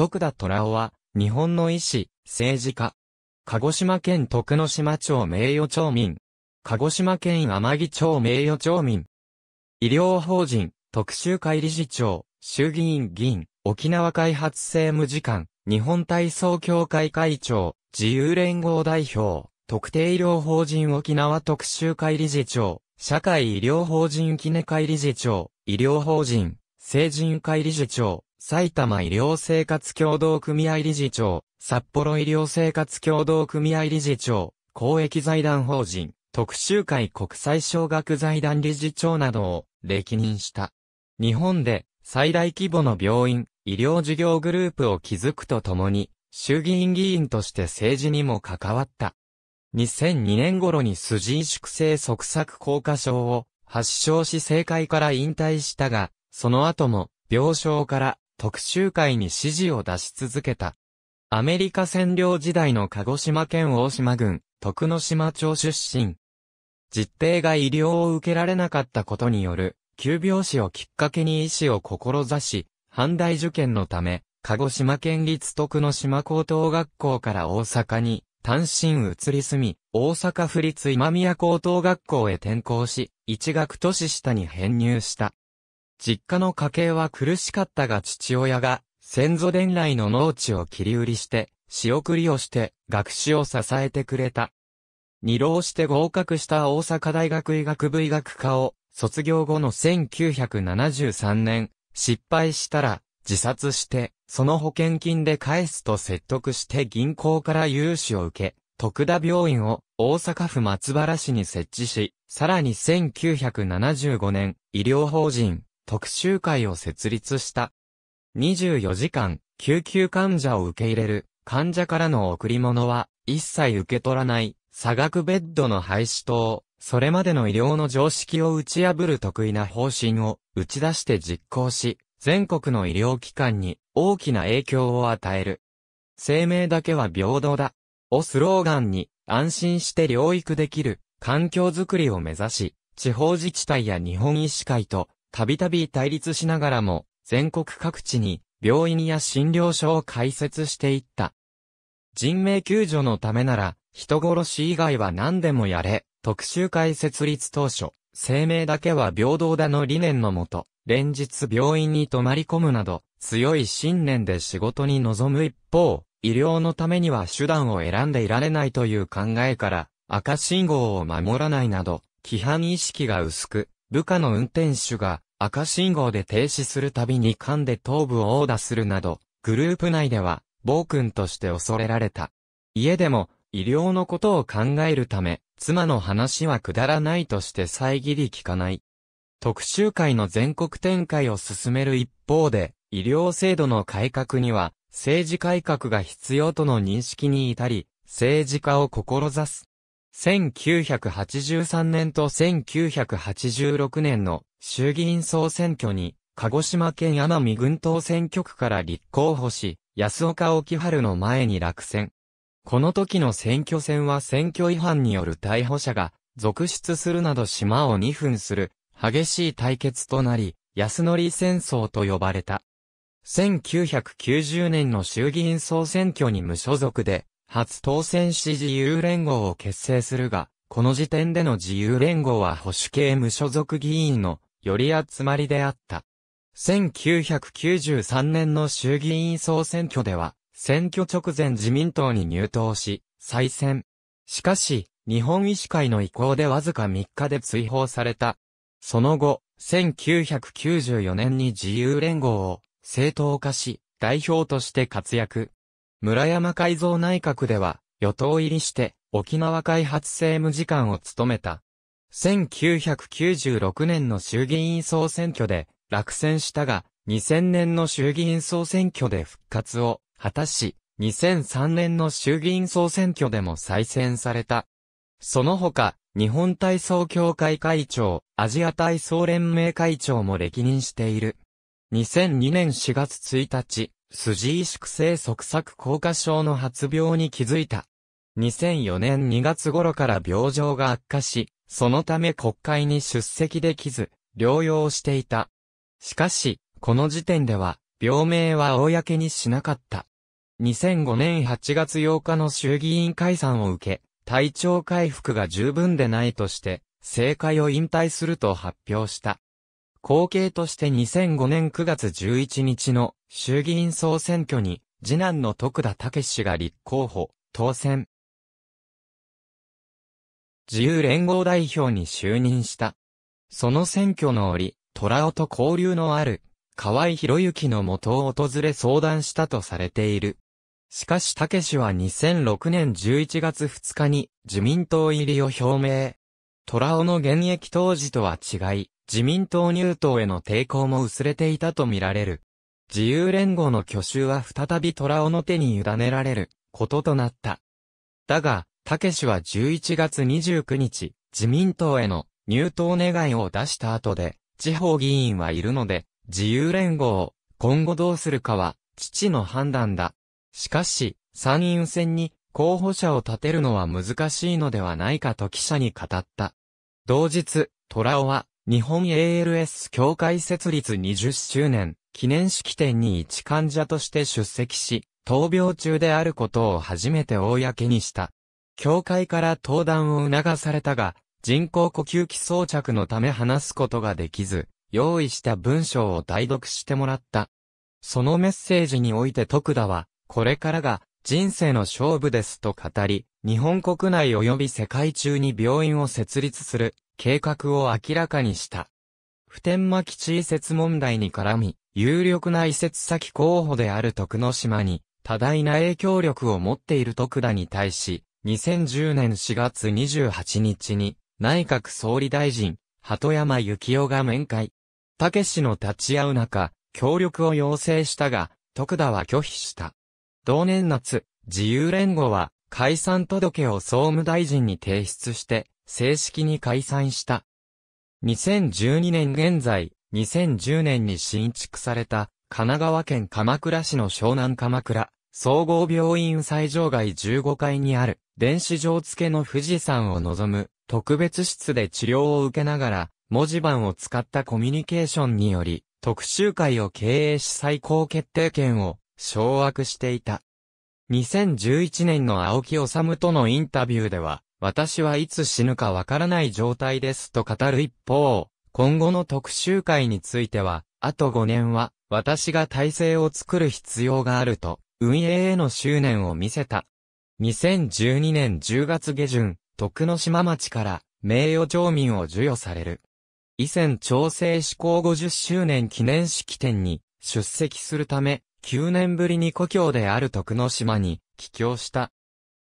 徳田虎尾は、日本の医師、政治家。鹿児島県徳之島町名誉町民。鹿児島県天城町名誉町民。医療法人、特集会理事長、衆議院議員、沖縄開発政務次官、日本体操協会会長、自由連合代表、特定医療法人沖縄特集会理事長、社会医療法人キネ会理事長、医療法人、成人会理事長、埼玉医療生活協同組合理事長、札幌医療生活協同組合理事長、公益財団法人、特集会国際小学財団理事長などを歴任した。日本で最大規模の病院、医療事業グループを築くとともに、衆議院議員として政治にも関わった。2002年頃に筋萎縮性側索硬化症を発症し政界から引退したが、その後も病床から特集会に指示を出し続けた。アメリカ占領時代の鹿児島県大島郡、徳之島町出身。実定が医療を受けられなかったことによる、急病死をきっかけに医師を志し、阪大受験のため、鹿児島県立徳之島高等学校から大阪に、単身移り住み、大阪府立今宮高等学校へ転校し、一学年下に編入した。実家の家計は苦しかったが父親が先祖伝来の農地を切り売りして、仕送りをして学士を支えてくれた。二浪して合格した大阪大学医学部医学科を卒業後の1973年、失敗したら自殺して、その保険金で返すと説得して銀行から融資を受け、徳田病院を大阪府松原市に設置し、さらに1975年、医療法人、特集会を設立した。24時間、救急患者を受け入れる、患者からの贈り物は、一切受け取らない、差額ベッドの廃止等、それまでの医療の常識を打ち破る得意な方針を打ち出して実行し、全国の医療機関に大きな影響を与える。生命だけは平等だ。をスローガンに安心して療育できる環境づくりを目指し、地方自治体や日本医師会とたびたび対立しながらも、全国各地に病院や診療所を開設していった。人命救助のためなら、人殺し以外は何でもやれ、特集会設立当初、生命だけは平等だの理念のもと、連日病院に泊まり込むなど、強い信念で仕事に臨む一方、医療のためには手段を選んでいられないという考えから、赤信号を守らないなど、規範意識が薄く、部下の運転手が赤信号で停止するたびに噛んで頭部を殴打するなど、グループ内では暴君として恐れられた。家でも医療のことを考えるため、妻の話はくだらないとして遮り聞かない。特集会の全国展開を進める一方で、医療制度の改革には、政治改革が必要との認識に至り、政治家を志す1983年と1986年の衆議院総選挙に、鹿児島県奄美群島選挙区から立候補し、安岡沖春の前に落選。この時の選挙戦は選挙違反による逮捕者が続出するなど島を2分する激しい対決となり、安則戦争と呼ばれた。1990年の衆議院総選挙に無所属で初当選し自由連合を結成するが、この時点での自由連合は保守系無所属議員のより集まりであった。1993年の衆議院総選挙では、選挙直前自民党に入党し、再選。しかし、日本医師会の意向でわずか3日で追放された。その後、1994年に自由連合を正当化し、代表として活躍。村山改造内閣では、与党入りして、沖縄開発政務次官を務めた。1996年の衆議院総選挙で落選したが、2000年の衆議院総選挙で復活を果たし、2003年の衆議院総選挙でも再選された。その他、日本体操協会会長、アジア体操連盟会長も歴任している。2002年4月1日、筋萎縮性側索硬化症の発病に気づいた。2004年2月頃から病状が悪化し、そのため国会に出席できず、療養していた。しかし、この時点では、病名は公にしなかった。2005年8月8日の衆議院解散を受け、体調回復が十分でないとして、政界を引退すると発表した。後継として2005年9月11日の衆議院総選挙に、次男の徳田武氏が立候補、当選。自由連合代表に就任した。その選挙の折、虎尾と交流のある、河合博之の元を訪れ相談したとされている。しかし武氏は2006年11月2日に自民党入りを表明。虎尾の現役当時とは違い、自民党入党への抵抗も薄れていたとみられる。自由連合の挙手は再び虎尾の手に委ねられることとなった。だが、武氏は11月29日、自民党への入党願いを出した後で、地方議員はいるので、自由連合を今後どうするかは、父の判断だ。しかし、参院選に候補者を立てるのは難しいのではないかと記者に語った。同日、虎尾は日本 ALS 協会設立20周年記念式典に一患者として出席し、闘病中であることを初めて公にした。教会から登壇を促されたが、人工呼吸器装着のため話すことができず、用意した文章を代読してもらった。そのメッセージにおいて徳田は、これからが人生の勝負ですと語り、日本国内及び世界中に病院を設立する計画を明らかにした。普天間基地移設問題に絡み、有力な移設先候補である徳之島に、多大な影響力を持っている徳田に対し、2010年4月28日に、内閣総理大臣、鳩山幸雄が面会。武氏の立ち会う中、協力を要請したが、徳田は拒否した。同年夏、自由連合は、解散届を総務大臣に提出して、正式に解散した。2012年現在、2010年に新築された、神奈川県鎌倉市の湘南鎌倉、総合病院最上階15階にある、電子錠付けの富士山を望む、特別室で治療を受けながら、文字盤を使ったコミュニケーションにより、特集会を経営し最高決定権を掌握していた。2011年の青木治とのインタビューでは、私はいつ死ぬかわからない状態ですと語る一方、今後の特集会については、あと5年は、私が体制を作る必要があると、運営への執念を見せた。2012年10月下旬、徳之島町から名誉町民を授与される。以前調整施行50周年記念式典に出席するため、9年ぶりに故郷である徳之島に帰郷した。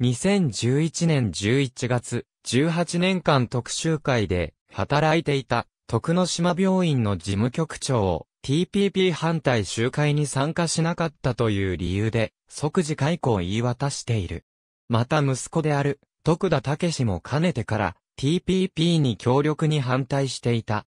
2011年11月、18年間特集会で働いていた徳之島病院の事務局長、を TPP 反対集会に参加しなかったという理由で、即時解雇を言い渡している。また息子である、徳田武もかねてから、TPP に強力に反対していた。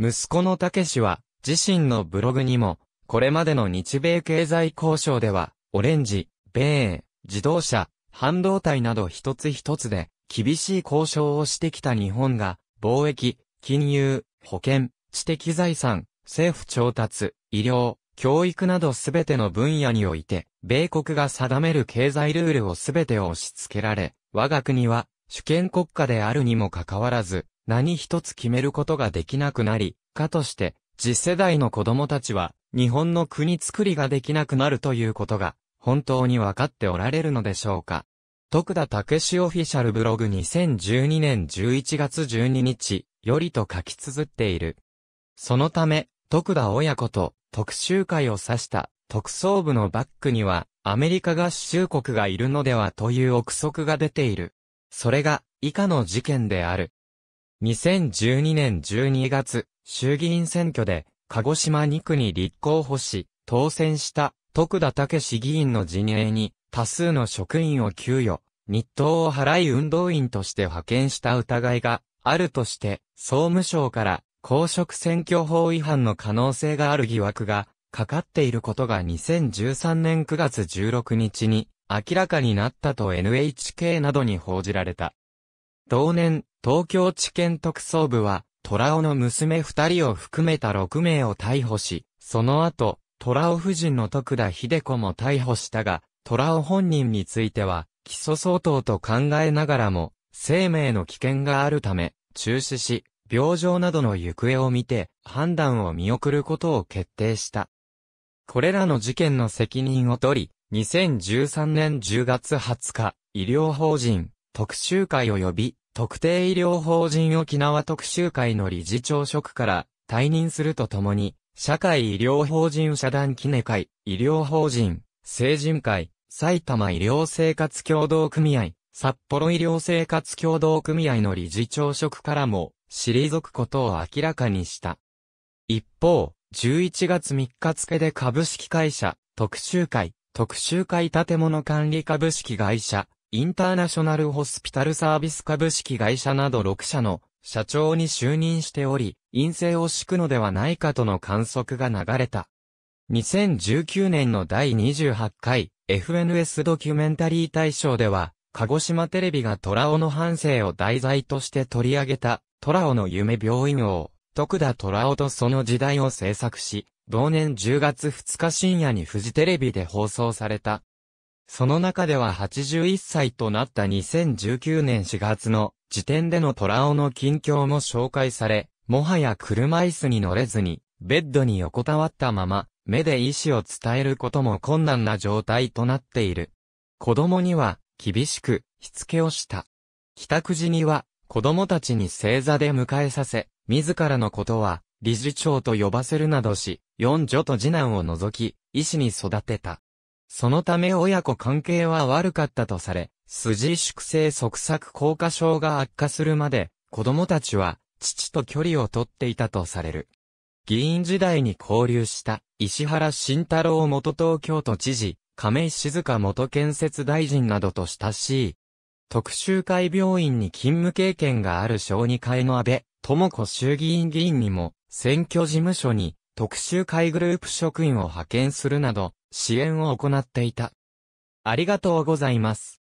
息子の武は、自身のブログにも、これまでの日米経済交渉では、オレンジ、米、自動車、半導体など一つ一つで、厳しい交渉をしてきた日本が、貿易、金融、保険、知的財産、政府調達、医療、教育などすべての分野において、米国が定める経済ルールをすべて押し付けられ、我が国は主権国家であるにもかかわらず、何一つ決めることができなくなり、かとして、次世代の子供たちは、日本の国作りができなくなるということが、本当にわかっておられるのでしょうか。徳田武史オフィシャルブログ2012年11月12日、よりと書き綴っている。そのため、徳田親子と特集会を指した特捜部のバックにはアメリカ合衆国がいるのではという憶測が出ている。それが以下の事件である。2012年12月、衆議院選挙で鹿児島2区に立候補し、当選した徳田武議員の陣営に多数の職員を給与、日当を払い運動員として派遣した疑いがあるとして、総務省から公職選挙法違反の可能性がある疑惑がかかっていることが2013年9月16日に明らかになったと NHK などに報じられた。同年、東京地検特捜部は、虎尾の娘二人を含めた6名を逮捕し、その後、虎尾夫人の徳田秀子も逮捕したが、虎尾本人については、起訴相当と考えながらも、生命の危険があるため、中止し、病状などの行方を見て、判断を見送ることを決定した。これらの事件の責任を取り、2013年10月20日、医療法人、特集会及び、特定医療法人沖縄特集会の理事長職から退任するとともに、社会医療法人社団記念会、医療法人、成人会、埼玉医療生活協同組合、札幌医療生活協同組合の理事長職からも、退くことを明らかにした。一方、11月3日付で株式会社、特集会、特集会建物管理株式会社、インターナショナルホスピタルサービス株式会社など6社の社長に就任しており、陰性を敷くのではないかとの観測が流れた。2019年の第28回 FNS ドキュメンタリー大賞では、鹿児島テレビが虎尾の半生を題材として取り上げた、虎尾の夢病院王、徳田虎尾とその時代を制作し、同年10月2日深夜にフジテレビで放送された。その中では81歳となった2019年4月の時点での虎尾の近況も紹介され、もはや車椅子に乗れずに、ベッドに横たわったまま、目で意思を伝えることも困難な状態となっている。子供には、厳しく、しつけをした。帰宅時には、子供たちに正座で迎えさせ、自らのことは、理事長と呼ばせるなどし、四女と次男を除き、医師に育てた。そのため親子関係は悪かったとされ、筋粛性側索硬化症が悪化するまで、子供たちは、父と距離をとっていたとされる。議員時代に交流した、石原慎太郎元東京都知事、亀井静香元建設大臣などと親しい、特集会病院に勤務経験がある小児会の安倍、智子衆議院議員にも、選挙事務所に特集会グループ職員を派遣するなど、支援を行っていた。ありがとうございます。